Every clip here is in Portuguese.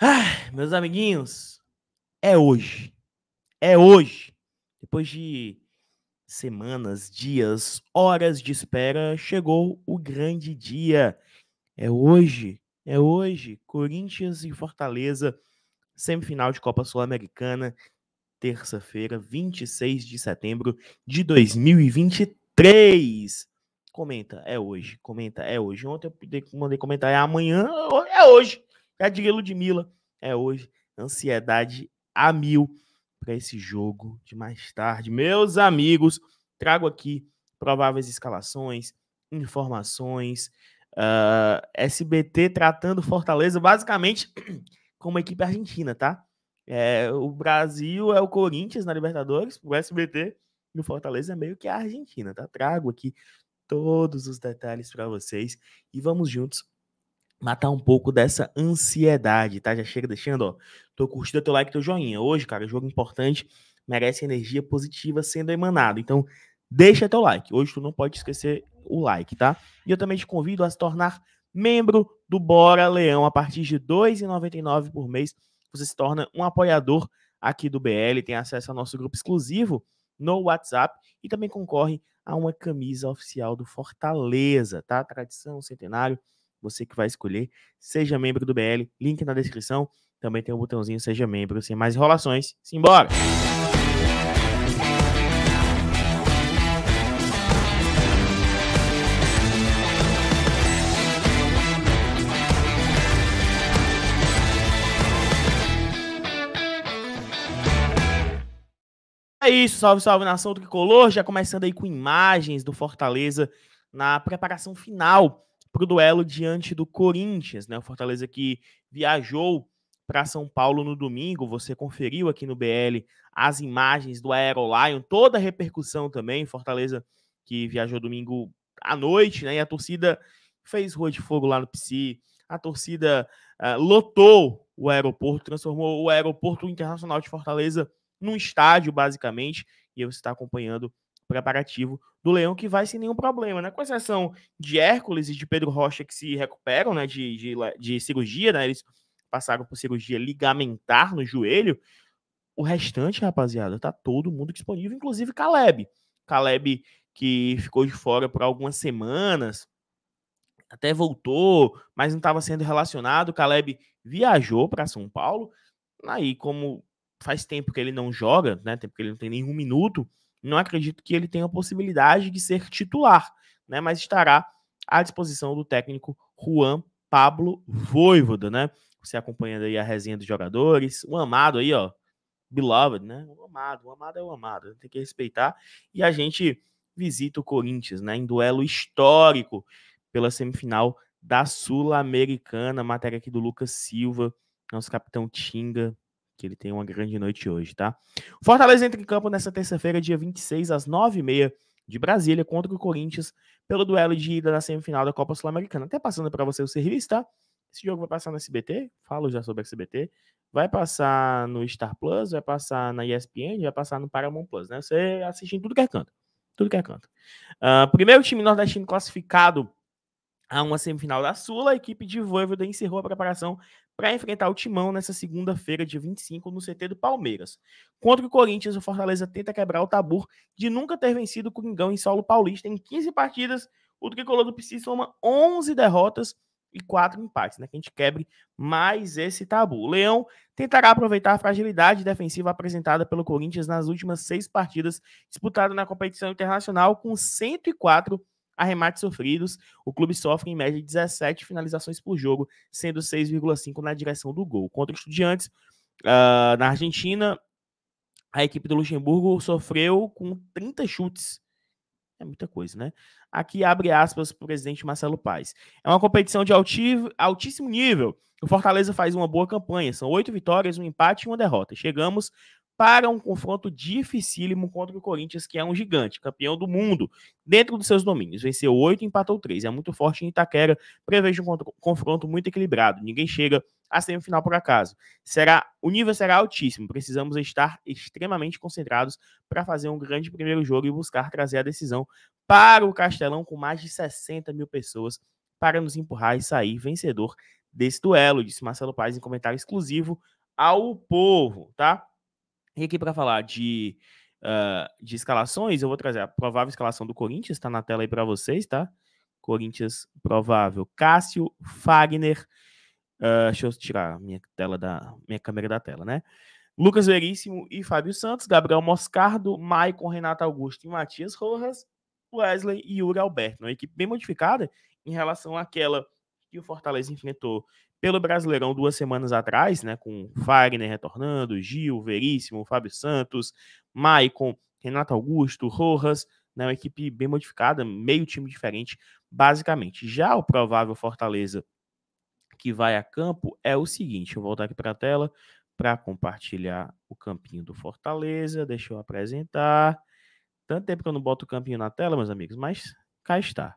Ah, meus amiguinhos, é hoje. É hoje. Depois de semanas, dias, horas de espera, chegou o grande dia. É hoje. É hoje. Corinthians e Fortaleza, semifinal de Copa Sul-Americana, terça-feira, 26 de setembro de 2023 comenta, é hoje, comenta, é hoje. Ontem eu mandei comentar, é amanhã, é hoje. É de Ludmilla é hoje. Ansiedade a mil para esse jogo de mais tarde. Meus amigos, trago aqui prováveis escalações, informações. Uh, ah, SBT tratando Fortaleza basicamente como equipe argentina, tá? É, o Brasil é o Corinthians na Libertadores, o SBT e o Fortaleza é meio que a Argentina, tá? Trago aqui todos os detalhes para vocês e vamos juntos matar um pouco dessa ansiedade, tá? Já chega deixando, ó, tô curtindo teu like, teu joinha. Hoje, cara, jogo importante, merece energia positiva sendo emanado. Então, deixa teu like. Hoje tu não pode esquecer o like, tá? E eu também te convido a se tornar membro do Bora Leão a partir de R$ 2,99 por mês. Você se torna um apoiador aqui do BL, tem acesso ao nosso grupo exclusivo no WhatsApp e também concorre a uma camisa oficial do Fortaleza, tá? Tradição, centenário, você que vai escolher. Seja membro do BL, link na descrição. Também tem o um botãozinho Seja Membro. Sem mais enrolações, simbora! É isso, salve, salve nação tricolor. Já começando aí com imagens do Fortaleza na preparação final para o duelo diante do Corinthians, né? O Fortaleza que viajou para São Paulo no domingo. Você conferiu aqui no BL as imagens do Aerolion, toda a repercussão também. Fortaleza que viajou domingo à noite, né? E a torcida fez rua de fogo lá no Psi. A torcida uh, lotou o aeroporto, transformou o aeroporto internacional de Fortaleza num estádio, basicamente. E você está acompanhando preparativo do Leão, que vai sem nenhum problema, né? Com exceção de Hércules e de Pedro Rocha, que se recuperam né, de, de, de cirurgia, né? Eles passaram por cirurgia ligamentar no joelho. O restante, rapaziada, tá todo mundo disponível, inclusive Caleb. Caleb que ficou de fora por algumas semanas, até voltou, mas não estava sendo relacionado. Caleb viajou para São Paulo. Aí, como faz tempo que ele não joga, né? Tempo que ele não tem nenhum minuto, não acredito que ele tenha a possibilidade de ser titular, né? Mas estará à disposição do técnico Juan Pablo Voivoda, né? Você acompanhando aí a resenha dos jogadores, o amado aí, ó, beloved, né? O amado, o amado é o amado, tem que respeitar. E a gente visita o Corinthians, né? Em duelo histórico pela semifinal da Sul-Americana, matéria aqui do Lucas Silva, nosso capitão Tinga, que ele tem uma grande noite hoje, tá? Fortaleza entra em campo nessa terça-feira, dia 26, às 9h30 de Brasília, contra o Corinthians, pelo duelo de ida da semifinal da Copa Sul-Americana. Até passando para você o serviço, tá? Esse jogo vai passar no SBT, falo já sobre SBT. Vai passar no Star Plus, vai passar na ESPN, vai passar no Paramount Plus, né? Você assiste em tudo que é canto. Tudo que é canto. Uh, primeiro time nordestino classificado a uma semifinal da Sula, a equipe de Voivoda encerrou a preparação para enfrentar o Timão nessa segunda-feira, dia 25, no CT do Palmeiras. Contra o Corinthians, o Fortaleza tenta quebrar o tabu de nunca ter vencido o Coringão em solo paulista em 15 partidas. O tricolor do Psi soma 11 derrotas e 4 empates, né? Que a gente quebre mais esse tabu. O Leão tentará aproveitar a fragilidade defensiva apresentada pelo Corinthians nas últimas seis partidas disputadas na competição internacional, com 104 derrotas arremates sofridos, o clube sofre em média 17 finalizações por jogo, sendo 6,5 na direção do gol. Contra o Estudiantes, uh, na Argentina, a equipe do Luxemburgo sofreu com 30 chutes. É muita coisa, né? Aqui abre aspas para o presidente Marcelo Paes. É uma competição de altíssimo nível. O Fortaleza faz uma boa campanha. São oito vitórias, um empate e uma derrota. Chegamos para um confronto dificílimo contra o Corinthians, que é um gigante, campeão do mundo, dentro dos seus domínios. Venceu oito, empatou três. É muito forte em Itaquera. Prevejo um confronto muito equilibrado. Ninguém chega à semifinal por acaso. Será, o nível será altíssimo. Precisamos estar extremamente concentrados para fazer um grande primeiro jogo e buscar trazer a decisão para o Castelão com mais de 60 mil pessoas para nos empurrar e sair vencedor desse duelo, disse Marcelo Paes em comentário exclusivo ao povo, tá? E aqui para falar de, uh, de escalações, eu vou trazer a provável escalação do Corinthians, está na tela aí para vocês, tá? Corinthians provável. Cássio, Fagner. Uh, deixa eu tirar minha tela da minha câmera da tela, né? Lucas Veríssimo e Fábio Santos, Gabriel Moscardo, Maicon, Renato Augusto e Matias Rojas, Wesley e Yuri Alberto. Uma equipe bem modificada em relação àquela que o Fortaleza enfrentou pelo Brasileirão duas semanas atrás, né, com Fagner retornando, Gil, Veríssimo, Fábio Santos, Maicon, Renato Augusto, Rojas, né, uma equipe bem modificada, meio time diferente, basicamente. Já o provável Fortaleza que vai a campo é o seguinte, eu vou voltar aqui para a tela para compartilhar o campinho do Fortaleza, deixa eu apresentar. Tanto tempo que eu não boto o campinho na tela, meus amigos, mas cá está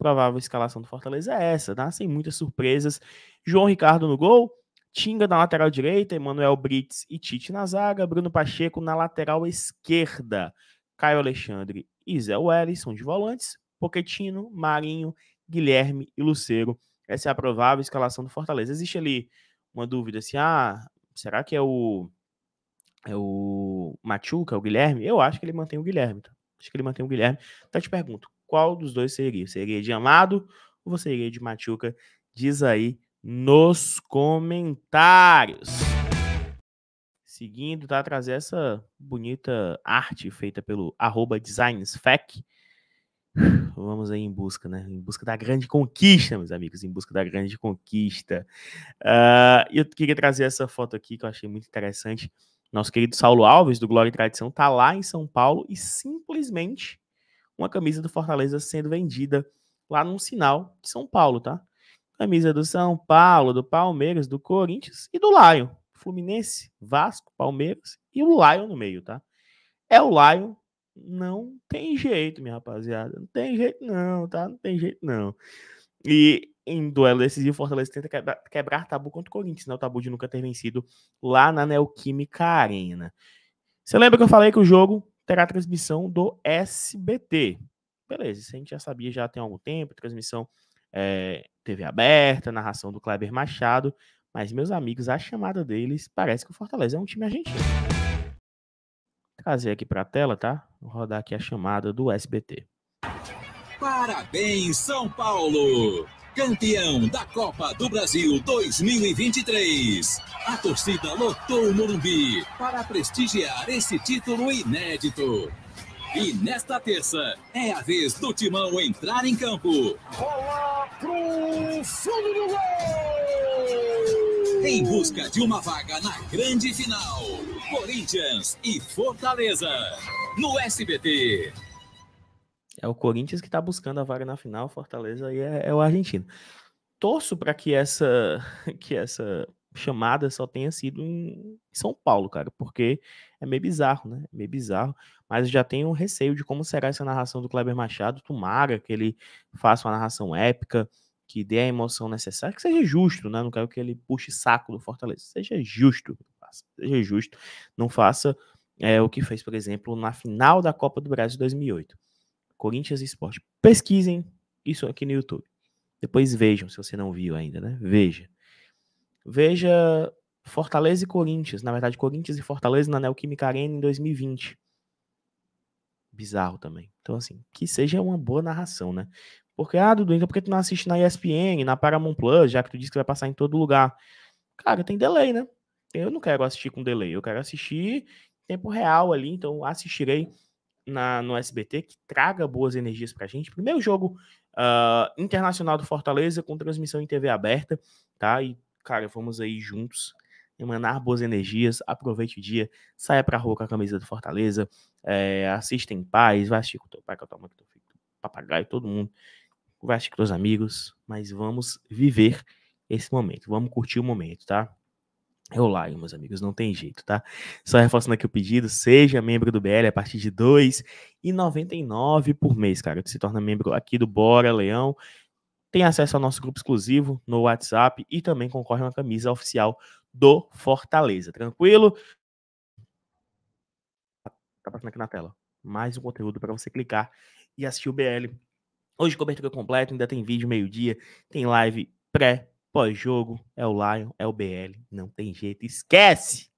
provável escalação do Fortaleza é essa, tá? Sem muitas surpresas. João Ricardo no gol, Tinga na lateral direita, Emanuel Brits e Tite na zaga, Bruno Pacheco na lateral esquerda, Caio Alexandre e Zé Wellison de volantes, Poquetino, Marinho, Guilherme e Lucero. Essa é a provável escalação do Fortaleza. Existe ali uma dúvida se, assim, ah, será que é o é o Machuca, o Guilherme? Eu acho que ele mantém o Guilherme, tá? Acho que ele mantém o Guilherme. Então eu te pergunto, qual dos dois seria. Seria de Amado ou você seria de Machuca? Diz aí nos comentários. Seguindo, tá? Trazer essa bonita arte feita pelo arroba designsfac. Vamos aí em busca, né? Em busca da grande conquista, meus amigos, em busca da grande conquista. Uh, eu queria trazer essa foto aqui que eu achei muito interessante. Nosso querido Saulo Alves, do Glória e Tradição, tá lá em São Paulo e simplesmente uma camisa do Fortaleza sendo vendida lá num sinal de São Paulo, tá? Camisa do São Paulo, do Palmeiras, do Corinthians e do Lion. Fluminense, Vasco, Palmeiras e o Lion no meio, tá? É o Lion, não tem jeito, minha rapaziada. Não tem jeito, não, tá? Não tem jeito, não. E em duelo decisivo, Fortaleza tenta quebrar tabu contra o Corinthians, né? O tabu de nunca ter vencido lá na Neoquímica Arena. Você lembra que eu falei que o jogo terá transmissão do SBT. Beleza, isso a gente já sabia já tem algum tempo, transmissão é, eh, TV aberta, narração do Kleber Machado, mas meus amigos, a chamada deles parece que o Fortaleza é um time argentino. Vou trazer aqui para a tela, tá? Vou rodar aqui a chamada do SBT. Parabéns, São Paulo! campeão da Copa do Brasil 2023. A torcida lotou o Morumbi para prestigiar esse título inédito. E nesta terça é a vez do Timão entrar em campo. Bola pro fundo do gol! Em busca de uma vaga na grande final. Corinthians e Fortaleza. No SBT. É o Corinthians que está buscando a vaga na final, Fortaleza e é, é o Argentino. Torço para que essa, que essa chamada só tenha sido em São Paulo, cara, porque é meio bizarro, né? É meio bizarro. Mas já tenho um receio de como será essa narração do Kleber Machado. Tomara que ele faça uma narração épica, que dê a emoção necessária, que seja justo, né? Não quero que ele puxe saco do Fortaleza. Seja justo, seja justo. Não faça é, o que fez, por exemplo, na final da Copa do Brasil de 2008. Corinthians Esporte. Pesquisem isso aqui no YouTube. Depois vejam, se você não viu ainda, né? Veja. Veja Fortaleza e Corinthians. Na verdade, Corinthians e Fortaleza na Neoquímica Arena em 2020. Bizarro também. Então, assim, que seja uma boa narração, né? Porque, ah, Dudu, então por que tu não assiste na ESPN, na Paramount Plus, já que tu disse que vai passar em todo lugar? Cara, tem delay, né? Eu não quero assistir com delay, eu quero assistir tempo real ali, então assistirei na, no SBT que traga boas energias para a gente. Primeiro jogo uh, internacional do Fortaleza com transmissão em TV aberta, tá? E, cara, vamos aí juntos emanar boas energias, aproveite o dia, saia pra rua com a camisa do Fortaleza, é, assista em paz, vai assistir com teu pai, com a tua mãe, com teu filho, com papagaio, todo mundo, vai assistir com teus amigos, mas vamos viver esse momento, vamos curtir o momento, tá? Eu like, meus amigos, não tem jeito, tá? Só reforçando aqui o pedido, seja membro do BL a partir de R$ 2,99 por mês, cara. Você se torna membro aqui do Bora Leão, tem acesso ao nosso grupo exclusivo no WhatsApp e também concorre a uma camisa oficial do Fortaleza, tranquilo? Tá passando aqui na tela. Mais um conteúdo para você clicar e assistir o BL. Hoje cobertura completa, ainda tem vídeo meio-dia, tem live pré pós-jogo, é o Lion, é o BL, não tem jeito, esquece!